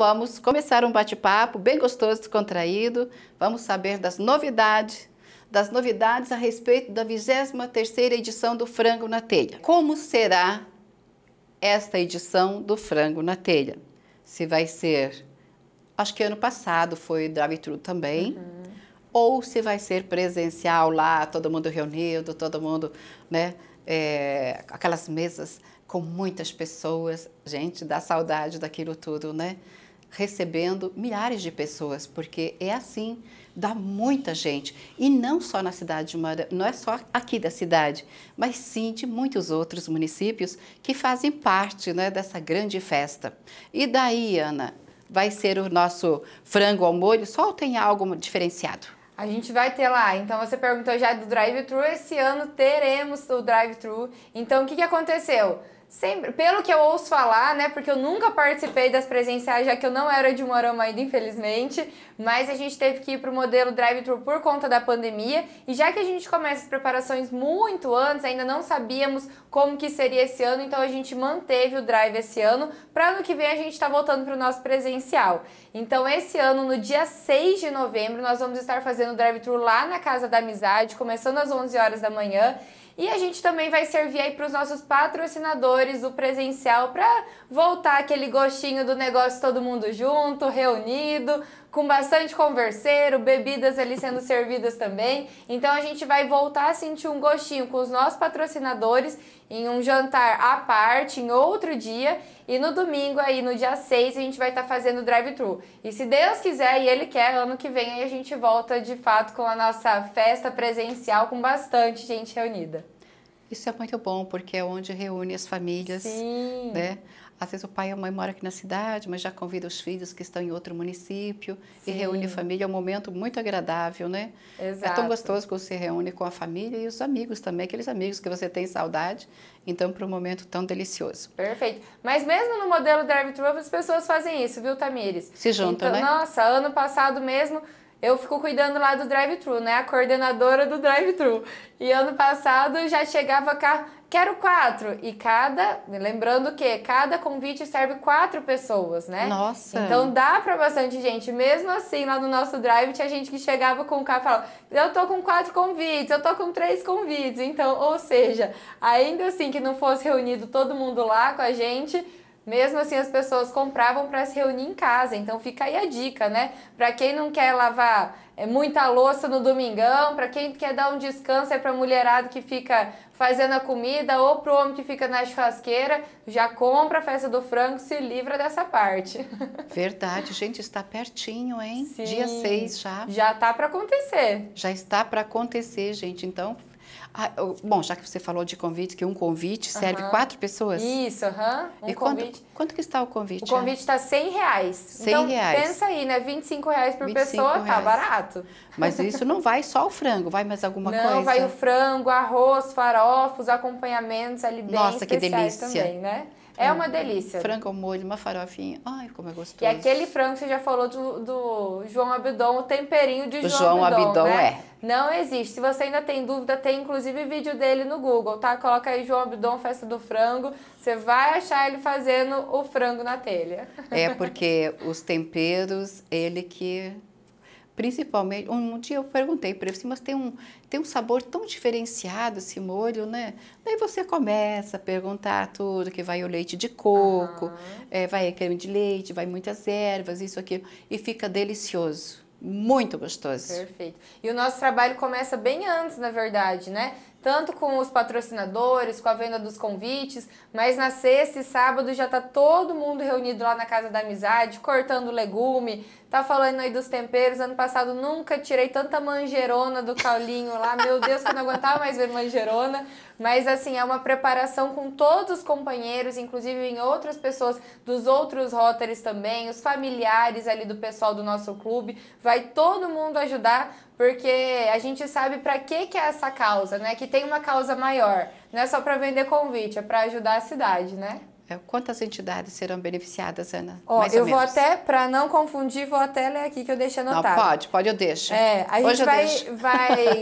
vamos começar um bate-papo bem gostoso, descontraído. Vamos saber das novidades, das novidades a respeito da 23ª edição do Frango na Telha. Como será esta edição do Frango na Telha? Se vai ser, acho que ano passado foi drive Vitru também, uhum. ou se vai ser presencial lá, todo mundo reunido, todo mundo, né, é, aquelas mesas com muitas pessoas. Gente, dá saudade daquilo tudo, né? recebendo milhares de pessoas, porque é assim, dá muita gente. E não só na cidade de Mara, não é só aqui da cidade, mas sim de muitos outros municípios que fazem parte né, dessa grande festa. E daí, Ana, vai ser o nosso frango ao molho, só tem algo diferenciado? A gente vai ter lá. Então você perguntou já do drive-thru, esse ano teremos o drive-thru. Então o que, que aconteceu? Sempre, pelo que eu ouço falar, né? Porque eu nunca participei das presenciais, já que eu não era de Moarama ainda, infelizmente. Mas a gente teve que ir para o modelo drive-thru por conta da pandemia. E já que a gente começa as preparações muito antes, ainda não sabíamos como que seria esse ano, então a gente manteve o drive esse ano. Para ano que vem a gente está voltando para o nosso presencial. Então esse ano, no dia 6 de novembro, nós vamos estar fazendo o drive-thru lá na Casa da Amizade, começando às 11 horas da manhã. E a gente também vai servir aí para os nossos patrocinadores do presencial para voltar aquele gostinho do negócio todo mundo junto, reunido, com bastante converseiro, bebidas ali sendo servidas também. Então a gente vai voltar a sentir um gostinho com os nossos patrocinadores em um jantar à parte, em outro dia. E no domingo, aí no dia 6, a gente vai estar tá fazendo drive-thru. E se Deus quiser e Ele quer, ano que vem aí a gente volta de fato com a nossa festa presencial com bastante gente reunida. Isso é muito bom, porque é onde reúne as famílias, Sim. né? Às vezes o pai e a mãe moram aqui na cidade, mas já convida os filhos que estão em outro município Sim. e reúne a família. É um momento muito agradável, né? Exato. É tão gostoso que você reúne com a família e os amigos também, aqueles amigos que você tem saudade. Então, para um momento tão delicioso. Perfeito. Mas mesmo no modelo drive-thru, as pessoas fazem isso, viu, Tamires? Se juntam, então, né? Nossa, ano passado mesmo, eu fico cuidando lá do drive-thru, né? A coordenadora do drive-thru. E ano passado já chegava cá quero quatro. E cada, lembrando que cada convite serve quatro pessoas, né? Nossa. Então dá para bastante gente. Mesmo assim, lá no nosso drive tinha gente que chegava com o carro e falava: eu tô com quatro convites, eu tô com três convites. Então, ou seja, ainda assim que não fosse reunido todo mundo lá com a gente mesmo assim, as pessoas compravam para se reunir em casa. Então, fica aí a dica, né? Para quem não quer lavar é, muita louça no domingão, para quem quer dar um descanso é para mulherada que fica fazendo a comida ou para o homem que fica na churrasqueira, já compra a festa do frango, se livra dessa parte. Verdade, gente, está pertinho, hein? Sim, Dia 6 já. Já tá para acontecer. Já está para acontecer, gente. Então, ah, bom, já que você falou de convite, que um convite serve uhum. quatro pessoas? Isso, aham. Uhum. Um e convite. Quanto, quanto que está o convite? O convite está é? 100 reais. 100 então, reais. pensa aí, né? 25 reais por 25 pessoa, tá reais. tá barato. Mas isso não vai só o frango, vai mais alguma não, coisa? Não, vai o frango, arroz, farofos, acompanhamentos ali bem Nossa, que delícia. também, né? É, é uma delícia. Frango ao molho, uma farofinha. Ai, como é gostoso. E aquele frango que você já falou do, do João Abidon, o temperinho de do João, João Abidon. Abidon né? é. Não existe. Se você ainda tem dúvida, tem inclusive vídeo dele no Google, tá? Coloca aí João Abidon Festa do Frango. Você vai achar ele fazendo o frango na telha. É, porque os temperos, ele que principalmente, um, dia eu perguntei para ele assim, mas tem um, tem um sabor tão diferenciado esse molho, né? Daí você começa a perguntar tudo, que vai o leite de coco, uhum. é, vai a creme de leite, vai muitas ervas, isso, aqui e fica delicioso. Muito gostoso. Perfeito. E o nosso trabalho começa bem antes, na verdade, né? tanto com os patrocinadores, com a venda dos convites, mas na sexta e sábado já tá todo mundo reunido lá na Casa da Amizade, cortando legume, tá falando aí dos temperos. Ano passado nunca tirei tanta manjerona do caulinho lá, meu Deus, que eu não aguentava mais ver manjerona. Mas assim, é uma preparação com todos os companheiros, inclusive em outras pessoas dos outros Roters também, os familiares ali do pessoal do nosso clube. Vai todo mundo ajudar porque a gente sabe para que que é essa causa, né? Que tem uma causa maior. Não é só para vender convite, é para ajudar a cidade, né? É, quantas entidades serão beneficiadas, Ana? Ó, eu vou até, para não confundir, vou até ler aqui que eu deixei anotado. Não, pode, pode, eu deixo. É, a Hoje gente vai,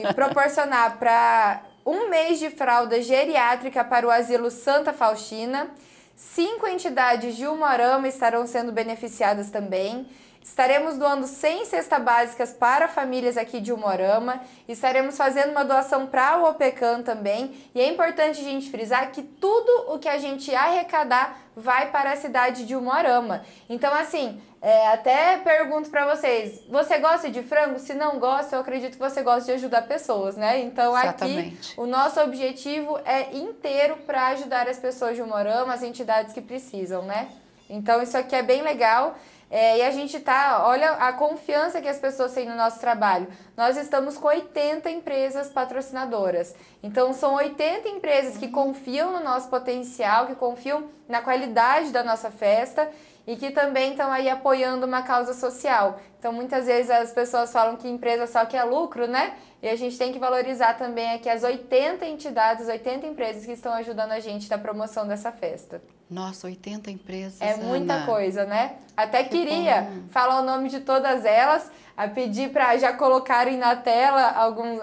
vai proporcionar para um mês de fralda geriátrica para o asilo Santa Faustina. Cinco entidades de Humorama estarão sendo beneficiadas também. Estaremos doando 100 cestas básicas para famílias aqui de Humorama. Estaremos fazendo uma doação para o OPECAN também. E é importante a gente frisar que tudo o que a gente arrecadar vai para a cidade de Umuarama. Então, assim, é, até pergunto para vocês: você gosta de frango? Se não gosta, eu acredito que você gosta de ajudar pessoas, né? Então, Exatamente. aqui, o nosso objetivo é inteiro para ajudar as pessoas de Umuarama, as entidades que precisam, né? Então, isso aqui é bem legal. É, e a gente tá, olha a confiança que as pessoas têm no nosso trabalho. Nós estamos com 80 empresas patrocinadoras. Então são 80 empresas que confiam no nosso potencial, que confiam na qualidade da nossa festa e que também estão aí apoiando uma causa social. Então muitas vezes as pessoas falam que empresa só quer lucro, né? E a gente tem que valorizar também aqui as 80 entidades, 80 empresas que estão ajudando a gente na promoção dessa festa. Nossa, 80 empresas. É muita coisa, né? Até que queria bom. falar o nome de todas elas, a pedir para já colocarem na tela alguns,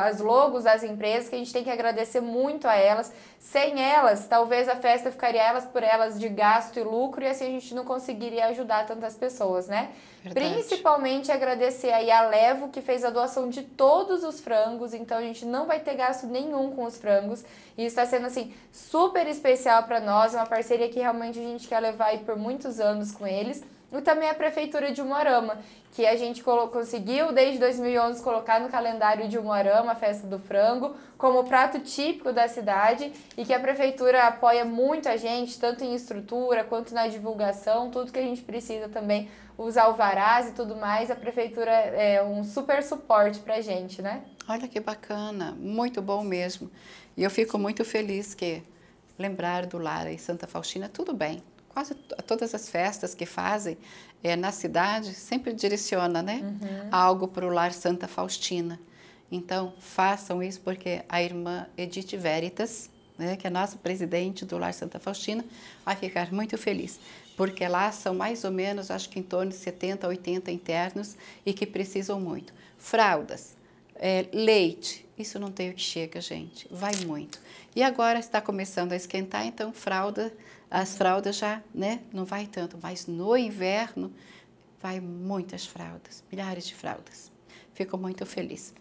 as logos das empresas, que a gente tem que agradecer muito a elas. Sem elas, talvez a festa ficaria elas por elas de gasto e lucro, e assim a gente não conseguiria ajudar tantas pessoas, né? Verdade. Principalmente agradecer aí a Levo, que fez a doação de todos os frangos, então a gente não vai ter gasto nenhum com os frangos. E está sendo, assim, super especial para nós, é uma parceria que realmente a gente quer levar aí por muitos anos com eles e também a Prefeitura de Umorama, que a gente conseguiu desde 2011 colocar no calendário de Umorama a festa do frango como prato típico da cidade e que a Prefeitura apoia muito a gente, tanto em estrutura quanto na divulgação, tudo que a gente precisa também, os alvarás e tudo mais, a Prefeitura é um super suporte para a gente, né? Olha que bacana, muito bom mesmo. E eu fico muito feliz que lembrar do Lara e Santa Faustina, tudo bem, quase todas as festas que fazem é, na cidade, sempre direciona né, uhum. algo para o lar Santa Faustina. Então, façam isso porque a irmã Edith Veritas, né, que é nossa presidente do Lar Santa Faustina, vai ficar muito feliz, porque lá são mais ou menos, acho que em torno de 70, 80 internos e que precisam muito. Fraldas, é, leite, isso não tem o que chega, gente, vai muito. E agora está começando a esquentar, então fralda, as fraldas já, né, não vai tanto, mas no inverno vai muitas fraldas, milhares de fraldas. Fico muito feliz.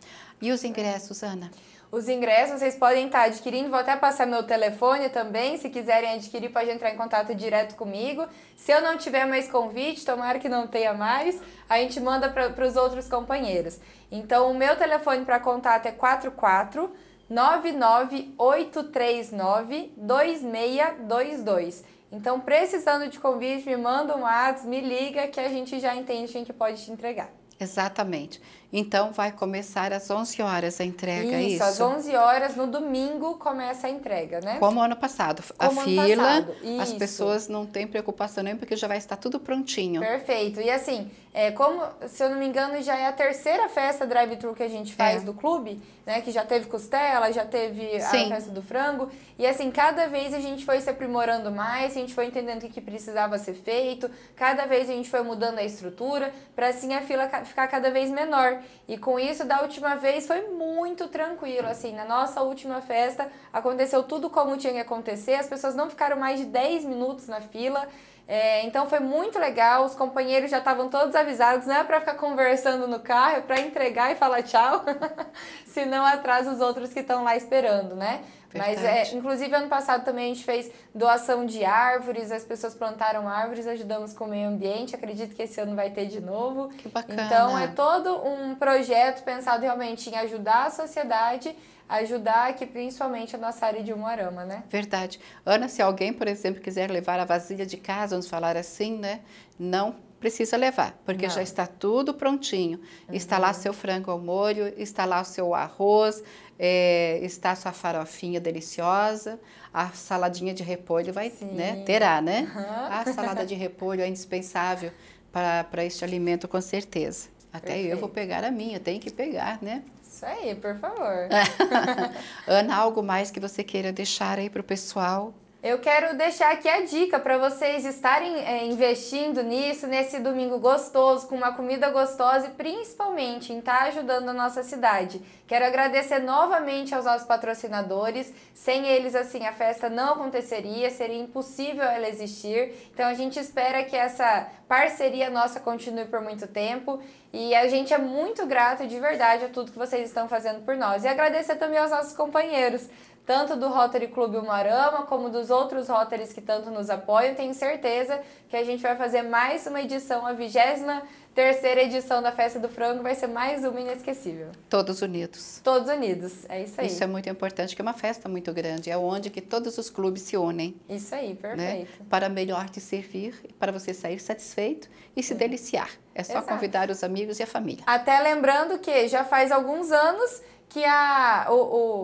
E os ingressos, Ana? Os ingressos vocês podem estar adquirindo. Vou até passar meu telefone também. Se quiserem adquirir, pode entrar em contato direto comigo. Se eu não tiver mais convite, tomara que não tenha mais, a gente manda para os outros companheiros. Então, o meu telefone para contato é 44 99839 2622. Então, precisando de convite, me manda um WhatsApp, me liga que a gente já entende quem que pode te entregar. Exatamente. Então vai começar às 11 horas a entrega, isso? É isso, às 11 horas no domingo começa a entrega, né? Como ano passado, Como a fila, passado. as pessoas não têm preocupação nem porque já vai estar tudo prontinho. Perfeito. E assim, é, como, se eu não me engano, já é a terceira festa drive-thru que a gente é. faz é. do clube, né? Que já teve costela, já teve Sim. a festa do frango. E assim, cada vez a gente foi se aprimorando mais, a gente foi entendendo o que, precisava ser feito, cada vez a gente foi mudando a estrutura, para assim a fila ficar cada vez menor. E com isso, da última vez foi muito tranquilo. Assim, na nossa última festa aconteceu tudo como tinha que acontecer. As pessoas não ficaram mais de 10 minutos na fila. É, então foi muito legal, os companheiros já estavam todos avisados, não é para ficar conversando no carro, é para entregar e falar tchau, senão atrasa os outros que estão lá esperando, né? Mas é, inclusive ano passado também a gente fez doação de árvores, as pessoas plantaram árvores, ajudamos com o meio ambiente, acredito que esse ano vai ter de novo. Que bacana. Então é todo um projeto pensado realmente em ajudar a sociedade ajudar aqui principalmente a nossa área de Umuarama, né? Verdade. Ana, se alguém, por exemplo, quiser levar a vasilha de casa, vamos falar assim, né? Não precisa levar, porque Não. já está tudo prontinho. Uhum. Está lá uhum. seu frango ao molho, está lá o seu arroz, é, está sua farofinha deliciosa, a saladinha de repolho vai, Sim. né? Terá, né? Uhum. A salada de repolho é indispensável para este alimento, com certeza. Até Perfeito. eu vou pegar a minha, tem que pegar, né? Isso aí, por favor. Ana, algo mais que você queira deixar aí para o pessoal? Eu quero deixar aqui a dica para vocês estarem é, investindo nisso, nesse domingo gostoso, com uma comida gostosa e principalmente em estar tá ajudando a nossa cidade. Quero agradecer novamente aos nossos patrocinadores. Sem eles, assim, a festa não aconteceria, seria impossível ela existir. Então a gente espera que essa parceria nossa continue por muito tempo. E a gente é muito grato de verdade a tudo que vocês estão fazendo por nós. E agradecer também aos nossos companheiros tanto do Rotary Clube Umarama como dos outros Rotarys que tanto nos apoiam. Tenho certeza que a gente vai fazer mais uma edição, a vigésima terceira edição da Festa do Frango vai ser mais uma inesquecível. Todos unidos. Todos unidos, é isso aí. Isso é muito importante, que é uma festa muito grande, é onde que todos os clubes se unem. Isso aí, né, perfeito. Né? Para melhor te servir, para você sair satisfeito e se deliciar. É só Exato. convidar os amigos e a família. Até lembrando que já faz alguns anos que a, o,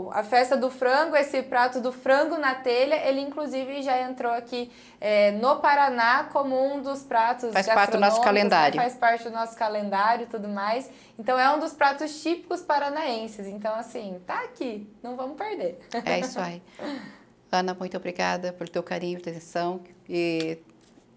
o, a festa do frango, esse prato do frango na telha, ele inclusive já entrou aqui é, no Paraná como um dos pratos faz parte do nosso né? calendário faz parte do nosso calendário e tudo mais então é um dos pratos típicos paranaenses então assim tá aqui não vamos perder é isso aí Ana muito obrigada por teu carinho atenção e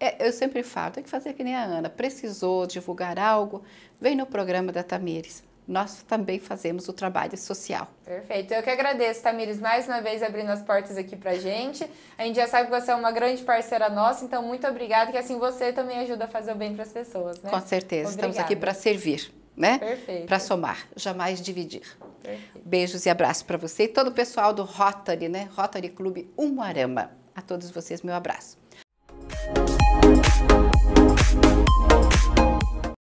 é, eu sempre falo tem que fazer que nem a Ana precisou divulgar algo vem no programa da Tamires nós também fazemos o trabalho social. Perfeito. Eu que agradeço, Tamires, mais uma vez abrindo as portas aqui para a gente. A gente já sabe que você é uma grande parceira nossa, então muito obrigada, que assim você também ajuda a fazer o bem para as pessoas, né? Com certeza. Obrigada. Estamos aqui para servir, né? Perfeito. Para somar, jamais dividir. Perfeito. Beijos e abraços para você e todo o pessoal do Rotary, né? Rotary Clube Umuarama. A todos vocês, meu abraço.